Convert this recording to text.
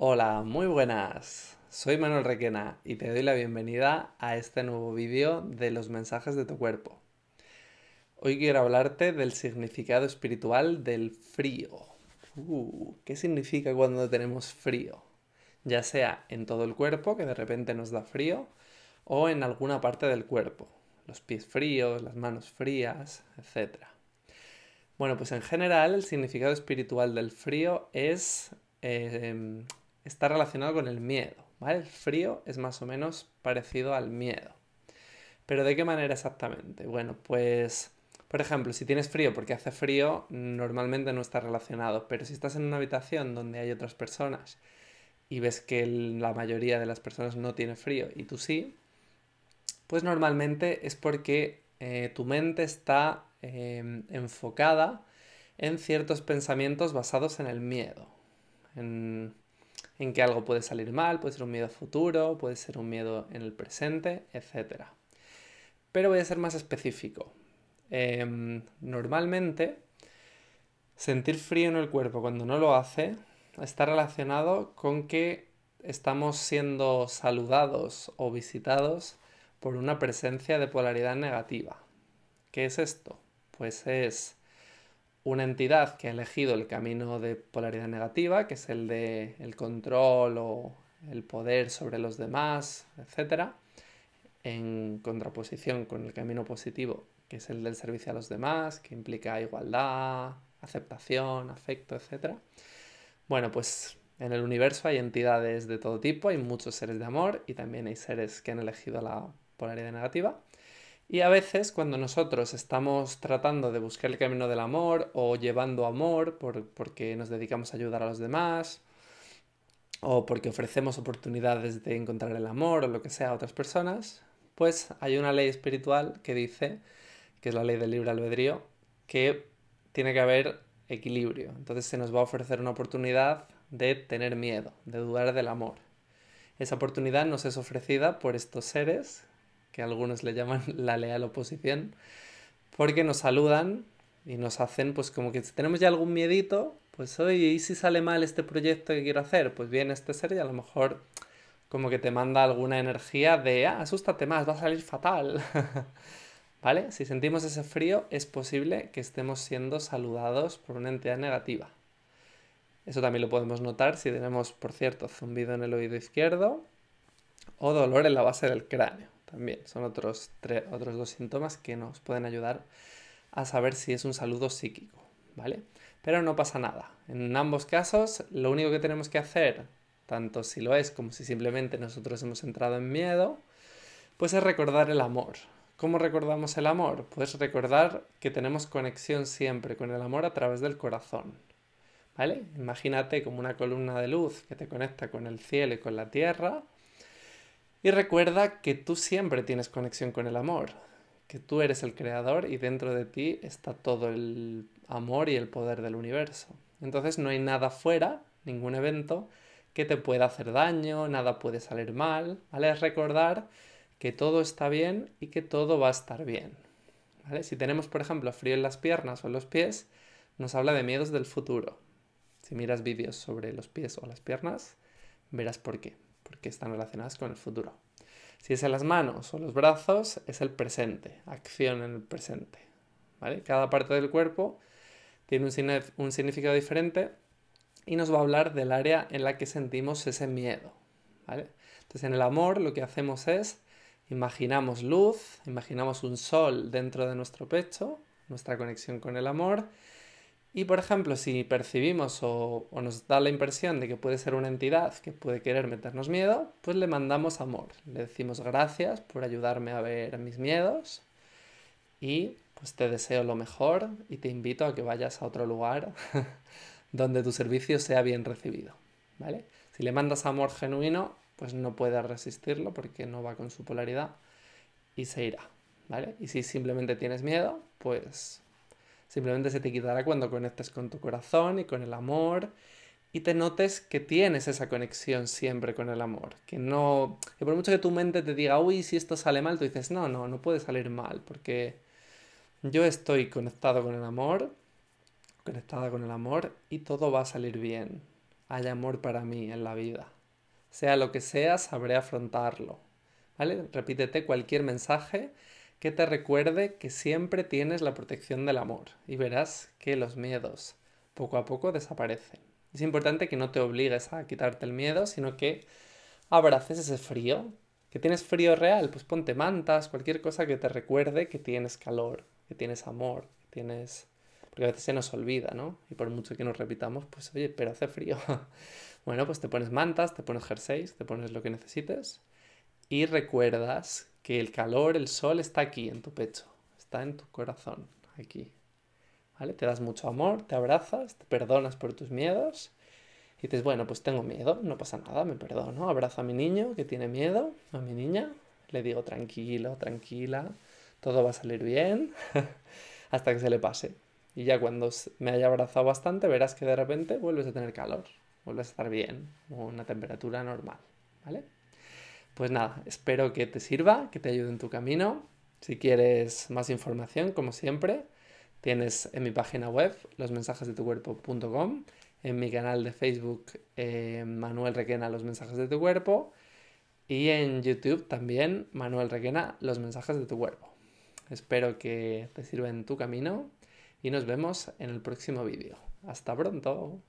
Hola, muy buenas. Soy Manuel Requena y te doy la bienvenida a este nuevo vídeo de los mensajes de tu cuerpo. Hoy quiero hablarte del significado espiritual del frío. Uh, ¿Qué significa cuando tenemos frío? Ya sea en todo el cuerpo, que de repente nos da frío, o en alguna parte del cuerpo. Los pies fríos, las manos frías, etc. Bueno, pues en general el significado espiritual del frío es eh, está relacionado con el miedo, ¿vale? El frío es más o menos parecido al miedo. Pero ¿de qué manera exactamente? Bueno, pues, por ejemplo, si tienes frío porque hace frío, normalmente no está relacionado, pero si estás en una habitación donde hay otras personas y ves que la mayoría de las personas no tiene frío y tú sí, pues normalmente es porque eh, tu mente está em, enfocada en ciertos pensamientos basados en el miedo, en en que algo puede salir mal, puede ser un miedo a futuro, puede ser un miedo en el presente, etc. Pero voy a ser más específico. Em, normalmente, sentir frío en el cuerpo cuando no lo hace está relacionado con que estamos siendo saludados o visitados por una presencia de polaridad negativa. ¿Qué es esto? Pues es una entidad que ha elegido el camino de polaridad negativa, que es el de el control o el poder sobre los demás, etc., en contraposición con el camino positivo, que es el del servicio a los demás, que implica igualdad, aceptación, afecto, etc. Bueno, pues en el universo hay entidades de todo tipo, hay muchos seres de amor y también hay seres que han elegido la polaridad negativa. Y a veces cuando nosotros estamos tratando de buscar el camino del amor o llevando amor porque nos dedicamos a ayudar a los demás o porque ofrecemos oportunidades de encontrar el amor o lo que sea a otras personas, pues hay una ley espiritual que dice, que es la ley del libre albedrío, que tiene que haber equilibrio. Entonces se nos va a ofrecer una oportunidad de tener miedo, de dudar del amor. Esa oportunidad nos es ofrecida por estos seres que algunos le llaman la leal oposición, porque nos saludan y nos hacen pues como que si tenemos ya algún miedito, pues oye, ¿y si sale mal este proyecto que quiero hacer? Pues bien, este ser y a lo mejor como que te manda alguna energía de, ah, asústate más, va a salir fatal. ¿Vale? Si sentimos ese frío, es posible que estemos siendo saludados por una entidad negativa. Eso también lo podemos notar si tenemos, por cierto, zumbido en el oído izquierdo o dolor en la base del cráneo. También son otros, dos síntomas que nos pueden ayudar a saber si es un saludo psíquico, ¿vale? Pero no pasa nada. En ambos casos, lo único que tenemos que hacer, tanto si lo es como si simplemente nosotros hemos entrado en miedo, pues es recordar el amor. ¿Cómo recordamos el amor? Pues recordar que tenemos conexión siempre con el amor a través del corazón. ¿Vale? Imagínate como una columna de luz que te conecta con el cielo y con la tierra y recuerda que tú siempre tienes conexión con el amor, que tú eres el creador y dentro de ti está todo el amor y el poder del universo. Entonces no hay nada fuera, ningún evento, que te pueda hacer daño, nada puede salir mal, ¿vale? Es recordar que todo está bien y que todo va a estar bien, ¿vale? Si tenemos, por ejemplo, frío en las piernas o en los pies, nos habla de miedos del futuro. Si miras vídeos sobre los pies o las piernas, verás por qué porque están relacionadas con el futuro. Si es en las manos o los brazos, es el presente, acción en el presente. Cada parte del cuerpo tiene un, significado diferente y nos va a hablar del área en la que sentimos ese miedo. Entonces en el amor lo que hacemos es imaginamos luz, imaginamos un sol dentro de nuestro pecho, nuestra conexión con el amor, y por ejemplo, si percibimos o, nos da la impresión de que puede ser una entidad que puede querer meternos miedo, pues le mandamos amor. Le decimos gracias por ayudarme a ver mis miedos y pues te deseo lo mejor y te invito a que vayas a otro lugar donde tu servicio sea bien recibido. ¿Vale? Si le mandas amor genuino, pues no puedes resistirlo porque no va con su polaridad y se irá. ¿Vale? Y si simplemente tienes miedo, pues Simplemente se te quitará cuando conectes con tu corazón y con el amor y te notes que tienes esa conexión siempre con el amor. Que no. por mucho que tu mente te diga, uy, si esto sale mal, tú dices, no, no, no puede salir mal, porque yo estoy conectado con el amor, conectada con el amor y todo va a salir bien. Hay amor para mí en la vida. Sea lo que sea, sabré afrontarlo. ¿Vale? Repítete cualquier mensaje que te recuerde que siempre tienes la protección del amor y verás que los miedos poco a poco desaparecen. Es importante que no te obligues a quitarte el miedo, sino que abraces ese frío. ¿Que tienes frío real? Pues ponte mantas, cualquier cosa que te recuerde que tienes calor, que tienes amor, que tienes... Porque a veces se nos olvida, ¿no? Y por mucho que nos repitamos, pues oye, pero hace frío. bueno, pues te pones mantas, te pones jerseys, te pones lo que necesites y recuerdas que el calor, el sol está aquí en tu pecho, está en tu corazón, aquí. ¿Vale? Te das mucho amor, te abrazas, te perdonas por tus miedos y dices, bueno, pues tengo miedo, no pasa nada, me perdono, abrazo a mi niño que tiene miedo, a mi niña, le digo tranquilo, tranquila, todo va a salir bien, hasta que se le pase. Y ya cuando me haya abrazado bastante, verás que de repente vuelves a tener calor, vuelves a estar bien, una temperatura normal, ¿vale? Pues nada, espero que te sirva, que te ayude en tu camino. Si quieres más información, como siempre, tienes en mi página web cuerpo.com, en mi canal de Facebook eh, Manuel Requena Los Mensajes de tu Cuerpo y en YouTube también Manuel Requena Los Mensajes de tu Cuerpo. Espero que te sirva en tu camino y nos vemos en el próximo vídeo. Hasta pronto.